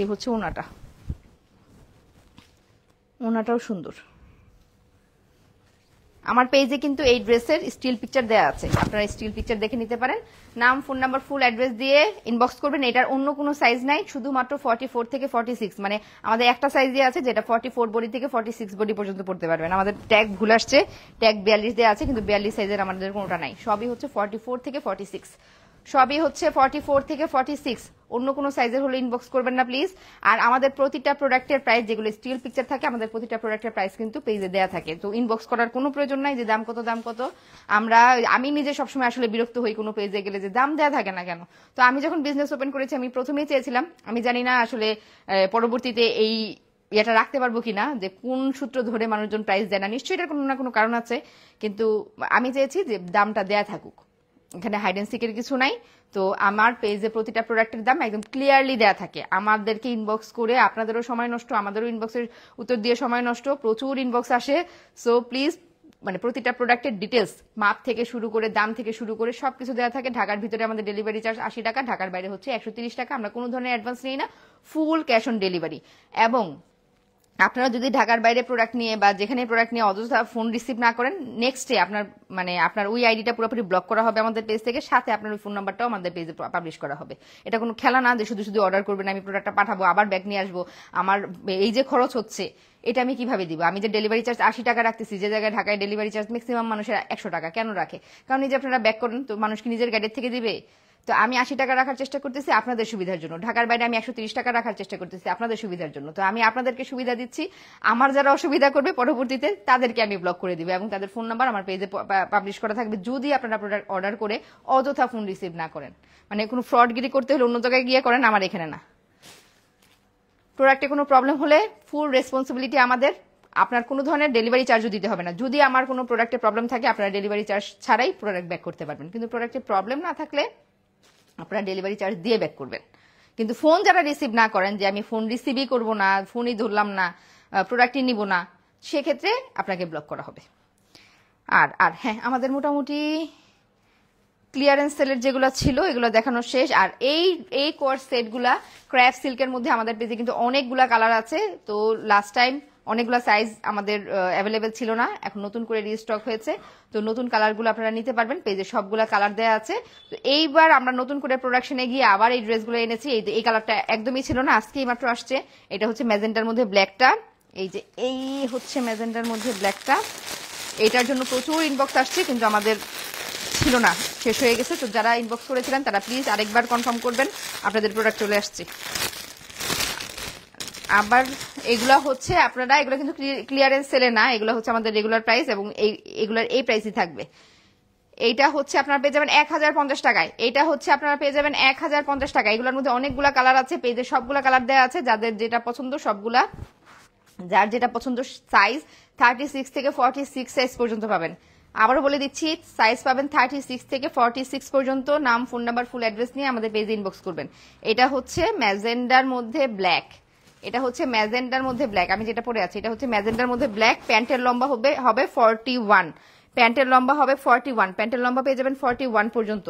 এই হচ্ছে ওনাটা ওনাটাও সুন্দর আমার পেজে কিন্তু এই ড্রেসের স্টিল পিকচার দেওয়া আছে আপনারা স্টিল পিকচার দেখে নিতে পারেন নাম ফোন নাম্বার ফুল অ্যাড্রেস দিয়ে ইনবক্স করবেন এটার অন্য কোনো সাইজ নাই শুধুমাত্র ফর্টি ফোর থেকে ফর্টি সিক্স মানে আমাদের একটা সাইজ দিয়ে আছে যেটা ফর্টি ফোর বডি থেকে ফর্টি সিক্স বডি পর্যন্ত পড়তে পারবেন আমাদের ট্যাগ ভুল আসছে ট্যাগ বিয়াল্লিশ দেওয়া আছে কিন্তু বিয়াল্লিশ সাইজের আমাদের কোনোটা নাই সবই হচ্ছে ফর্টি ফোর থেকে ফর্টি সিক্স সবই হচ্ছে ফর্টি ফোর থেকে ফর্টি সিক্স অন্য কোনো সাইজের হলে ইনবক্স করবেন না প্লিজ আর আমাদের প্রতিটা প্রোডাক্টের প্রাইস যেগুলো স্টিল পিকচার থাকে আমাদের প্রতিটা প্রোডাক্টের প্রাইস কিন্তু পেজে দেওয়া থাকে তো ইনবক্স করার কোনো প্রয়োজন নাই যে দাম কত দাম কত আমরা আমি নিজে সবসময় আসলে বিরক্ত হই কোনো পেজে গেলে যে দাম দেওয়া থাকে না কেন তো আমি যখন বিজনেস ওপেন করেছি আমি প্রথমেই চেয়েছিলাম আমি জানি না আসলে পরবর্তীতে এই এটা রাখতে পারবো কিনা যে কোন সূত্র ধরে মানুষজন প্রাইস দেয় না নিশ্চয়ই এটার কোনো না কোনো কারণ আছে কিন্তু আমি চেয়েছি যে দামটা দেয়া থাকুক এখানে হাইড অ্যান্ড সিকের কিছু নাই তো আমার পেজে প্রতিটা প্রোডাক্টের দাম একদম ক্লিয়ারলি দেয়া থাকে আমাদেরকে ইনবক্স করে আপনাদেরও সময় নষ্ট আমাদেরও ইনবক্সের উত্তর দিয়ে সময় নষ্ট প্রচুর ইনবক্স আসে সো প্লিজ মানে প্রতিটা প্রোডাক্টের ডিটেলস মাপ থেকে শুরু করে দাম থেকে শুরু করে সব কিছু দেওয়া থাকে ঢাকার ভিতরে আমাদের ডেলিভারি চার্জ আশি টাকা ঢাকার বাইরে হচ্ছে একশো টাকা আমরা কোনো ধরনের অ্যাডভান্স নিই না ফুল ক্যাশ অন ডেলিভারি এবং আপনারা যদি ঢাকার বাইরে প্রোডাক্ট নিয়ে বা যেখানে প্রোডাক্ট নিয়ে অযথা ফোন রিসিভ না করেন নেক্সট ডে আপনার মানে আপনার ওই আইডিটা পুরোপুরি ব্লক করা হবে আমাদের পেজ থেকে সাথে আপনার ওই ফোন নাম্বারটাও আমাদের পেজে পাবলিশ করা হবে এটা কোনো খেলা না যে শুধু শুধু অর্ডার করবেন আমি প্রোডাক্টটা পাঠাবো আবার ব্যাগ নিয়ে আসবো আমার এই যে খরচ হচ্ছে এটা আমি কিভাবে দিব আমি যে ডেলিভারি চার্জ আশি টাকা রাখতেছি যে জায়গায় ঢাকায় ডেলিভারি চার্জ ম্যাক্সিমাম মানুষের একশো টাকা কেন রাখে কারণ এই যে আপনারা ব্যাক করেন তো মানুষ কি নিজের গাড়ির থেকে দিবে তো আমি আশি টাকা রাখার চেষ্টা করতেছি আপনাদের সুবিধার জন্য ঢাকার বাইরে আমি একশো তিরিশ টাকা রাখার চেষ্টা করতেছি আপনাদের সুবিধার জন্য তো আমি আপনাদেরকে সুবিধা দিচ্ছি আমার যারা অসুবিধা করবে পরবর্তীতে তাদেরকে আমি ব্লক করে দিব এবং তাদের ফোন নাম্বার আমার পেজে পাবলিশ করা থাকবে যদি আপনারা প্রোডাক্ট অর্ডার করে অযথা ফোন রিসিভ না করেন মানে কোনো ফ্রডগিরি করতে হলে অন্য জায়গায় গিয়ে করেন আমার এখানে না প্রোডাক্টে কোনো প্রবলেম হলে ফুল রেসপন্সিবিলিটি আমাদের আপনার কোনো ধরনের ডেলিভারি চার্জও দিতে হবে না যদি আমার কোনো প্রোডাক্টে প্রবলেম থাকে আপনারা ডেলিভারি চার্জ ছাড়াই প্রোডাক্ট ব্যাক করতে পারবেন কিন্তু প্রোডাক্টে প্রবলেম না থাকলে আপনারা ডেলিভারি চার্জ দিয়ে ব্যাক করবেন কিন্তু ফোন যারা রিসিভ না করেন যে আমি ফোন রিসিভই করব না ফোনই ধরলাম না প্রোডাক্টই নিব না সেক্ষেত্রে আপনাকে ব্লক করা হবে আর আর হ্যাঁ আমাদের মোটামুটি ক্লিয়ারেন্স সেলের যেগুলো ছিল এগুলো দেখানো শেষ আর এই এই কোয়ার সেটগুলা ক্র্যাফ সিল্কের মধ্যে আমাদের পেজে কিন্তু অনেকগুলা কালার আছে তো লাস্ট টাইম অনেকগুলো সাইজ আমাদের অ্যাভেলেবেল ছিল না এখন নতুন করে রিস্টক হয়েছে তো নতুন কালারগুলো আপনারা নিতে পারবেন পেজে সবগুলো কালার দেওয়া আছে তো এইবার আমরা নতুন করে প্রোডাকশনে গিয়ে আবার এই ড্রেসগুলো এনেছি এই এই কালারটা একদমই ছিল না আজকেই মাত্র আসছে এটা হচ্ছে ম্যাজেন্টার মধ্যে ব্ল্যাকটা এই যে এই হচ্ছে ম্যাজেন্টার মধ্যে ব্ল্যাকটা এটার জন্য প্রচুর ইনবক্স আসছে কিন্তু আমাদের ছিল না শেষ হয়ে গেছে তো যারা ইনবক্স করেছিলেন তারা প্লিজ আরেকবার কনফার্ম করবেন আপনাদের প্রোডাক্ট চলে আসছে আবার এগুলো হচ্ছে আপনারা এগুলো কিন্তু ক্লিয়ারেন্স সেলে না এগুলো হচ্ছে আমাদের রেগুলার প্রাইস এবং এই এগুলোর এই প্রাইসই থাকবে এইটা হচ্ছে আপনারা পেয়ে যাবেন এক হাজার পঞ্চাশ টাকায় এটা হচ্ছে আপনারা পেয়ে যাবেন এক হাজার পঞ্চাশ টাকা এগুলোর মধ্যে অনেকগুলা কালার আছে পেজে সবগুলা কালার দেওয়া আছে যাদের যেটা পছন্দ সবগুলা যার যেটা পছন্দ সাইজ থার্টি সিক্স থেকে ফর্টি সিক্স সাইজ পর্যন্ত পাবেন আবারও বলে দিচ্ছি সাইজ পাবেন থার্টি সিক্স থেকে ফর্টি সিক্স পর্যন্ত নাম ফোন নাম্বার ফুল অ্যাড্রেস নিয়ে আমাদের পেজে ইনবক্স করবেন এটা হচ্ছে ম্যাজেন্ডার মধ্যে ব্ল্যাক এটা হচ্ছে ম্যাজেন্ডার মধ্যে ব্ল্যাক আমি যেটা পরে আছি এটা হচ্ছে ম্যাজেন্ডার মধ্যে ব্ল্যাক প্যান্টের লম্বা হবে হবে ফর্টি ওয়ান প্যান্টের লম্বা হবে ফর্টি ওয়ান প্যান্টের লম্বা পেয়ে যাবেন ফর্টি ওয়ান পর্যন্ত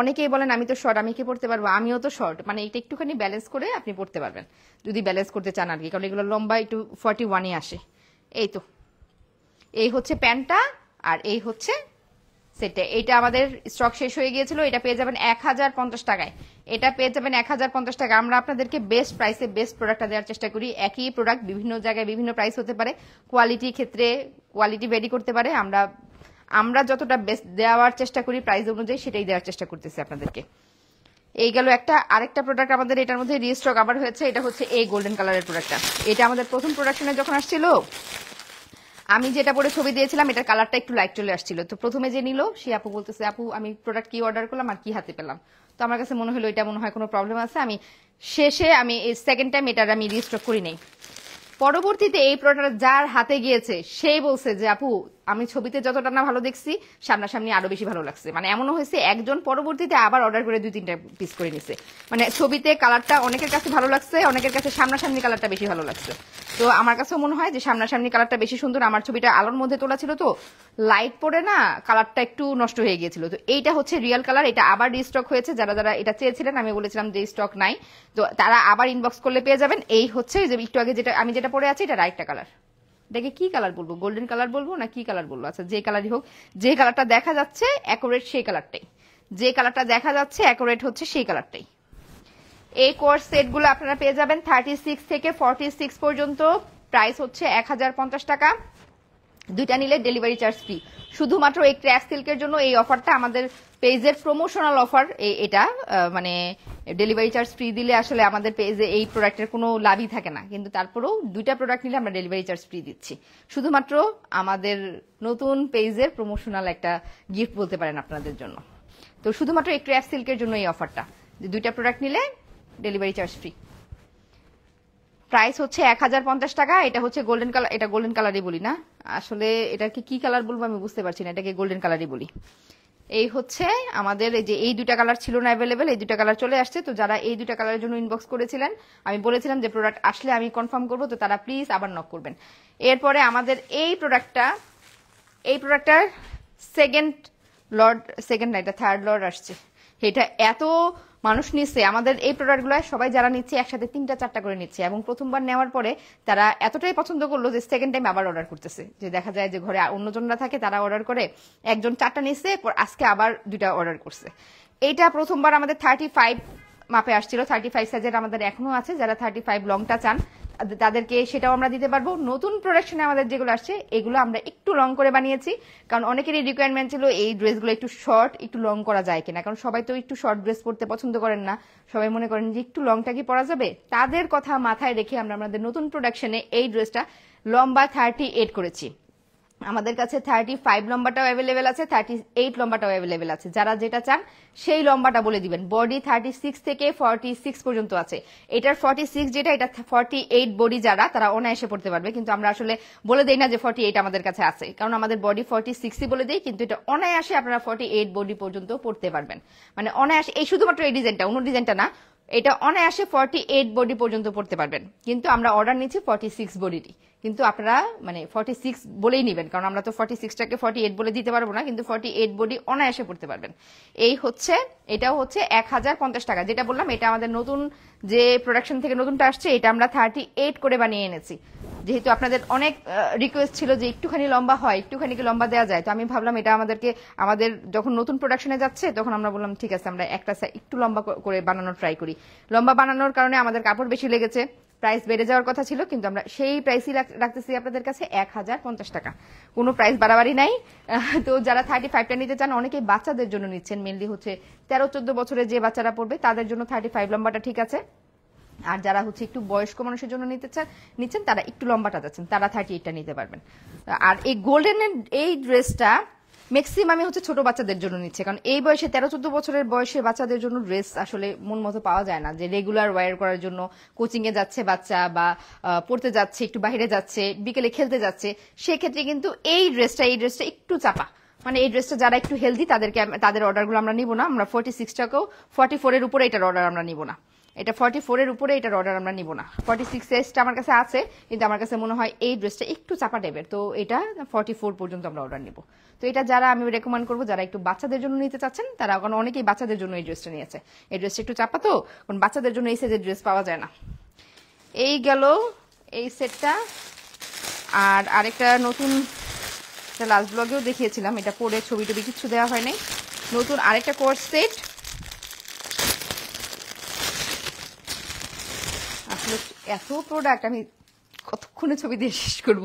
অনেকেই বলেন আমি তো শর্ট আমি কি পড়তে পারবো আমিও তো শর্ট মানে এটা একটুখানি ব্যালেন্স করে আপনি পড়তে পারবেন যদি ব্যালেন্স করতে চান আর কি কারণ এগুলো লম্বা একটু ফর্টি ওয়ানে আসে এই তো এই হচ্ছে প্যান্টটা আর এই হচ্ছে সেটে এটা আমাদের স্টক শেষ হয়ে গিয়েছিল এটা পেয়ে যাবেন এক হাজার পঞ্চাশ টাকায় এটা পেয়ে যাবেন এক হাজার পঞ্চাশ টাকা আমরা আপনাদেরকে বেস্ট প্রাইসে বেস্ট প্রোডাক্টটা দেওয়ার চেষ্টা করি একই প্রোডাক্ট বিভিন্ন জায়গায় বিভিন্ন প্রাইস হতে পারে কোয়ালিটির ক্ষেত্রে কোয়ালিটি ভেরি করতে পারে আমরা আমরা যতটা বেস্ট দেওয়ার চেষ্টা করি প্রাইস অনুযায়ী সেটাই দেওয়ার চেষ্টা করতেছি আপনাদেরকে এই গেল একটা আরেকটা প্রোডাক্ট আমাদের এটার মধ্যে রিস্টক আবার হয়েছে এটা হচ্ছে এই গোল্ডেন কালারের প্রোডাক্টটা এটা আমাদের প্রথম প্রোডাকশনে যখন আসছিল আমি যেটা পরে ছবি দিয়েছিলাম এটার কালারটা একটু লাইট চলে আসছিল তো প্রথমে যে নিল সে আপু বলতেছে আপু আমি প্রোডাক্ট কি অর্ডার করলাম আর কি হাতে পেলাম তো আমার কাছে মনে হলো এটা মনে হয় কোনো প্রবলেম আছে আমি শেষে আমি এই সেকেন্ড টাইম এটার আমি রিস্টক করি নেই পরবর্তীতে এই প্রোডাক্ট যার হাতে গিয়েছে সেই বলছে যে আপু আমি ছবিতে যতটা না ভালো দেখছি সামনাসামনি আরো বেশি ভালো লাগছে মানে এমনও হয়েছে একজন পরবর্তীতে আবার অর্ডার করে দুই তিনটা পিস করে নিছে মানে ছবিতে কালারটা অনেকের কাছে ভালো লাগছে অনেকের কাছে সামনাসামনি কালারটা বেশি ভালো লাগছে তো আমার কাছে মনে হয় যে সামনাসামনি কালারটা বেশি সুন্দর আমার ছবিটা আলোর মধ্যে তোলা ছিল তো লাইট পড়ে না কালারটা একটু নষ্ট হয়ে গিয়েছিল তো এইটা হচ্ছে রিয়েল কালার এটা আবার রিস্টক হয়েছে যারা যারা এটা চেয়েছিলেন আমি বলেছিলাম যে স্টক নাই তো তারা আবার ইনবক্স করলে পেয়ে যাবেন এই হচ্ছে যে একটু আগে যেটা আমি যেটা পরে আছি এটা রাইটটা কালার এটাকে কি কালার বলবো গোল্ডেন কালার বলবো না কি কালার বলবো আচ্ছা যে কালারই হোক যে কালারটা দেখা যাচ্ছে অ্যাকোরেট সেই কালারটাই যে কালারটা দেখা যাচ্ছে অ্যাকোরেট হচ্ছে সেই কালারটাই এই কোর্স সেটগুলো আপনারা পেয়ে যাবেন থার্টি সিক্স থেকে ফর্টি সিক্স পর্যন্ত প্রাইস হচ্ছে এক হাজার পঞ্চাশ টাকা দুইটা নিলে ডেলিভারি চার্জ ফ্রি শুধুমাত্র এই ক্র্যাশ সিল্কের জন্য এই অফারটা আমাদের পেজের প্রমোশনাল অফার এটা মানে ডেলিভারি চার্জ ফ্রি দিলে আসলে আমাদের পেজে এই প্রোডাক্টের কোনো লাভই থাকে না কিন্তু তারপরেও দুইটা প্রোডাক্ট নিলে আমরা ডেলিভারি চার্জ ফ্রি দিচ্ছি শুধুমাত্র আমাদের নতুন পেজের প্রমোশনাল একটা গিফট বলতে পারেন আপনাদের জন্য তো শুধুমাত্র একটু অ্যাপ সিল্কের জন্য এই অফারটা যে দুইটা প্রোডাক্ট নিলে ডেলিভারি চার্জ ফ্রি প্রাইস হচ্ছে এক হাজার পঞ্চাশ টাকা এটা হচ্ছে গোল্ডেন কালার এটা গোল্ডেন কালারই বলি না আসলে এটাকে কি কালার বলবো আমি বুঝতে পারছি না এটাকে গোল্ডেন কালারই বলি এই হচ্ছে আমাদের যে এই দুটা কালার ছিল না অ্যাভেলেবেল এই দুটা কালার চলে আসছে তো যারা এই দুটা কালারের জন্য ইনবক্স করেছিলেন আমি বলেছিলাম যে প্রোডাক্ট আসলে আমি কনফার্ম করবো তো তারা প্লিজ আবার নক করবেন এরপরে আমাদের এই প্রোডাক্টটা এই প্রোডাক্টটার সেকেন্ড লর্ড সেকেন্ড না এটা থার্ড লর্ড আসছে এটা এত মানুষ নিচ্ছে আমাদের এই প্রোডাক্টগুলো সবাই যারা নিচ্ছে একসাথে তিনটা চারটা করে নিচ্ছে এবং প্রথমবার নেওয়ার পরে তারা এতটাই পছন্দ করলো যে সেকেন্ড টাইম আবার অর্ডার করতেছে যে দেখা যায় যে ঘরে অন্যজনরা থাকে তারা অর্ডার করে একজন চারটা নিচ্ছে আজকে আবার দুইটা অর্ডার করছে এইটা প্রথমবার আমাদের থার্টি ফাইভ মাপে আসছিল থার্টি ফাইভ সাইজের আমাদের এখনো আছে যারা থার্টি ফাইভ লংটা চান তাদেরকে সেটাও আমরা দিতে পারবো নতুন প্রোডাকশনে আমাদের যেগুলো আসছে এগুলো আমরা একটু লং করে বানিয়েছি কারণ অনেকেরই রিকোয়ারমেন্ট ছিল এই ড্রেসগুলো একটু শর্ট একটু লং করা যায় কিনা কারণ সবাই তো একটু শর্ট ড্রেস পরতে পছন্দ করেন না সবাই মনে করেন যে একটু লংটা কি পরা যাবে তাদের কথা মাথায় রেখে আমরা আমাদের নতুন প্রোডাকশনে এই ড্রেসটা লম্বা থার্টি এইট করেছি আমাদের কাছে থার্টি ফাইভ লম্বাটাও অ্যাভেলেবেল আছে থার্টি এইট লম্বাটাও অ্যাভেলেবেল আছে যারা যেটা চান সেই লম্বাটা বলে দিবেন বডি থার্টি সিক্স থেকে ফর্টি সিক্স পর্যন্ত আছে এটার ফর্টি সিক্স যেটা এটা ফর্টি এইট বডি যারা তারা অনায়াসে পড়তে পারবে কিন্তু আমরা আসলে বলে দেই না যে ফর্টি এইট আমাদের কাছে আছে কারণ আমাদের বডি ফর্টি সিক্সই বলে দিই কিন্তু এটা অনায়াসে আপনারা ফর্টি এইট বডি পর্যন্ত পড়তে পারবেন মানে অনায়াসে এই শুধুমাত্র এই ডিজাইনটা অন্য ডিজাইনটা না এটা অনায়াসে ফর্টি এইট বডি পর্যন্ত পড়তে পারবেন কিন্তু আমরা অর্ডার নিচ্ছি ফর্টি সিক্স বডিটি কিন্তু আপনারা মানে ফর্টি সিক্স বলেই নেবেন কারণ আমরা তো ফর্টি সিক্সটাকে ফর্টি এইট বলে দিতে পারবো না কিন্তু ফর্টি এইট বডি অনায়াসে পড়তে পারবেন এই হচ্ছে এটাও হচ্ছে এক হাজার পঞ্চাশ টাকা যেটা বললাম এটা আমাদের নতুন যে প্রোডাকশন থেকে নতুনটা আসছে এটা আমরা থার্টি এইট করে বানিয়ে এনেছি যেহেতু আপনাদের অনেক রিকোয়েস্ট ছিল যে একটুখানি লম্বা হয় একটুখানি কি লম্বা দেওয়া যায় তো আমি ভাবলাম এটা আমাদেরকে আমাদের যখন নতুন প্রোডাকশনে যাচ্ছে তখন আমরা বললাম ঠিক আছে আমরা একটা একটু লম্বা করে বানানোর ট্রাই করি লম্বা বানানোর কারণে আমাদের কাপড় বেশি লেগেছে প্রাইস বেড়ে যাওয়ার কথা ছিল কিন্তু আমরা সেই প্রাইসই রাখতেছি আপনাদের কাছে এক হাজার পঞ্চাশ টাকা কোনো প্রাইস বাড়াবাড়ি নাই তো যারা থার্টি ফাইভটা নিতে চান অনেকেই বাচ্চাদের জন্য নিচ্ছেন মেনলি হচ্ছে তেরো চোদ্দ বছরের যে বাচ্চারা পড়বে তাদের জন্য থার্টি ফাইভ লম্বাটা ঠিক আছে আর যারা হচ্ছে একটু বয়স্ক মানুষের জন্য নিতে চান নিচ্ছেন তারা একটু লম্বাটা যাচ্ছেন তারা থার্টি এইটটা নিতে পারবেন আর এই গোল্ডেনের এই ড্রেসটা ম্যাক্সিমাম আমি হচ্ছে ছোট বাচ্চাদের জন্য নিচ্ছে কারণ এই বয়সে তেরো চোদ্দ বছরের বয়সে বাচ্চাদের জন্য ড্রেস আসলে মন মতো পাওয়া যায় না যে রেগুলার ওয়ার করার জন্য কোচিংয়ে যাচ্ছে বাচ্চা বা পড়তে যাচ্ছে একটু বাইরে যাচ্ছে বিকেলে খেলতে যাচ্ছে সেক্ষেত্রে কিন্তু এই ড্রেসটা এই ড্রেসটা একটু চাপা মানে এই ড্রেসটা যারা একটু হেলদি তাদেরকে তাদের অর্ডারগুলো আমরা নিব না আমরা ফোর্টি সিক্সটাকেও ফোর্টি ফোরের উপরে এটার অর্ডার আমরা নিব না এটা ফর্টি ফোরের উপরে এটার অর্ডার আমরা নিব না ফর্টি সিক্স সাইজটা আমার কাছে আছে কিন্তু আমার কাছে মনে হয় এই ড্রেসটা একটু চাপা টাইপের তো এটা ফর্টি ফোর পর্যন্ত আমরা অর্ডার নিব তো এটা যারা আমি রেকমেন্ড করবো যারা একটু বাচ্চাদের জন্য নিতে চাচ্ছেন তারা কারণ অনেকেই বাচ্চাদের জন্য এই ড্রেসটা নিয়েছে এই ড্রেসটা একটু চাপা তো কারণ বাচ্চাদের জন্য এই সাইজের ড্রেস পাওয়া যায় না এই গেল এই সেটটা আর আরেকটা নতুন লাস্ট ব্লগেও দেখিয়েছিলাম এটা পরে ছবি টবি কিছু দেওয়া হয়নি নতুন আরেকটা কোর্স সেট এত প্রোডাক্ট আমি কতক্ষণে ছবি দিয়ে শেষ করব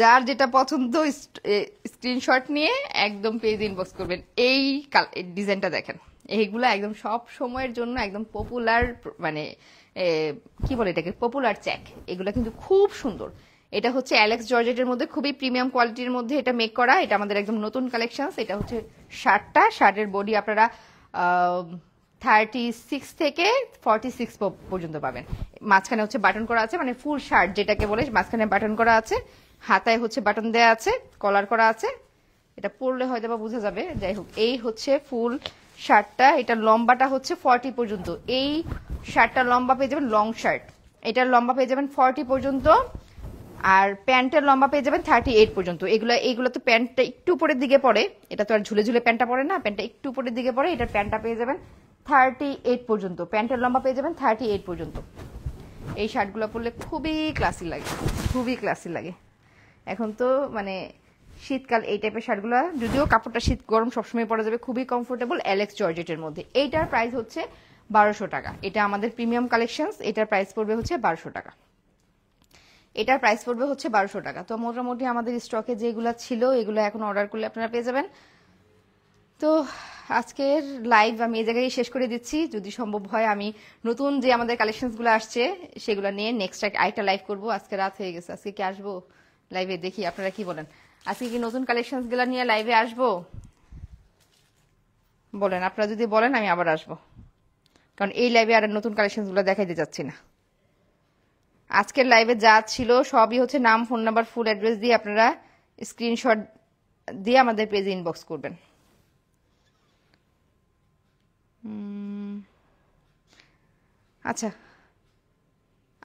যার যেটা পছন্দ স্ক্রিনশট নিয়ে একদম পেজ ইনবক্স করবেন এই ডিজাইনটা দেখেন এইগুলো একদম সব সময়ের জন্য একদম পপুলার মানে কি বলে এটাকে পপুলার চ্যাক এগুলো কিন্তু খুব সুন্দর এটা হচ্ছে অ্যালেক্স জর্জেটের মধ্যে খুবই প্রিমিয়াম কোয়ালিটির মধ্যে এটা মেক করা এটা আমাদের একদম নতুন কালেকশন এটা হচ্ছে শার্টটা শার্টের বডি আপনারা থার্টি সিক্স থেকে ফর্টি সিক্স পর্যন্ত পাবেন মাঝখানে হচ্ছে বাটন করা আছে মানে ফুল শার্ট যেটাকে বলে মাঝখানে বাটন করা আছে হাতায় হচ্ছে বাটন দেয়া আছে কলার করা আছে এটা পড়লে হয়তো বা বোঝা যাবে যাই হোক এই হচ্ছে ফুল শার্টটা এটা লম্বাটা হচ্ছে ফর্টি পর্যন্ত এই শার্টটা লম্বা পেয়ে যাবেন লং শার্ট এটা লম্বা পেয়ে যাবেন ফর্টি পর্যন্ত আর প্যান্টের লম্বা পেয়ে যাবেন থার্টি এইট পর্যন্ত এগুলো এগুলো তো প্যান্টটা একটু উপরের দিকে পড়ে এটা তো আর ঝুলে ঝুলে প্যান্টটা পড়ে না প্যান্টটা একটু উপরের দিকে পড়ে এটার প্যান্টটা পেয়ে যাবেন থার্টি এইট পর্যন্ত প্যান্টের লম্বা পেয়ে যাবেন থার্টি এইট পর্যন্ত এই শার্টগুলো পরলে খুবই ক্লাসি লাগে খুবই ক্লাসি লাগে এখন তো মানে শীতকাল এই টাইপের শার্টগুলো যদিও কাপড়টা শীত গরম সবসময় পরা যাবে খুবই কমফোর্টেবল অ্যালেক্স জর্জেটের মধ্যে এইটার প্রাইস হচ্ছে বারোশো টাকা এটা আমাদের প্রিমিয়াম কালেকশনস এটার প্রাইস পড়বে হচ্ছে বারোশো টাকা এটার প্রাইস পড়বে হচ্ছে বারোশো টাকা তো মোটামুটি আমাদের স্টকে যেগুলো ছিল এগুলো এখন অর্ডার করলে আপনারা পেয়ে যাবেন তো আজকের লাইভ আমি এই জায়গায় শেষ করে দিচ্ছি যদি সম্ভব হয় আমি নতুন যে আমাদের কালেকশনসগুলো আসছে সেগুলো নিয়ে নেক্সট আরেকটা লাইভ করব আজকে রাত হয়ে গেছে আজকে কি আসবো লাইভে দেখি আপনারা কি বলেন আজকে কি নতুন কালেকশনসগুলো নিয়ে লাইভে আসবো বলেন আপনারা যদি বলেন আমি আবার আসবো কারণ এই লাইভে আর নতুন কালেকশনসগুলো দেখাইতে যাচ্ছি না আজকের লাইভে যা ছিল সবই হচ্ছে নাম ফোন নাম্বার ফুল অ্যাড্রেস দিয়ে আপনারা স্ক্রিনশট দিয়ে আমাদের পেজে ইনবক্স করবেন আচ্ছা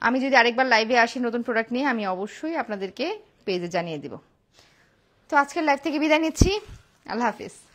আমি যদি আরেকবার লাইভে আসি নতুন প্রোডাক্ট নিয়ে আমি অবশ্যই আপনাদেরকে পেজে জানিয়ে দেব তো আজকের লাইভ থেকে বিদায় নিচ্ছি আল্লাহ হাফিজ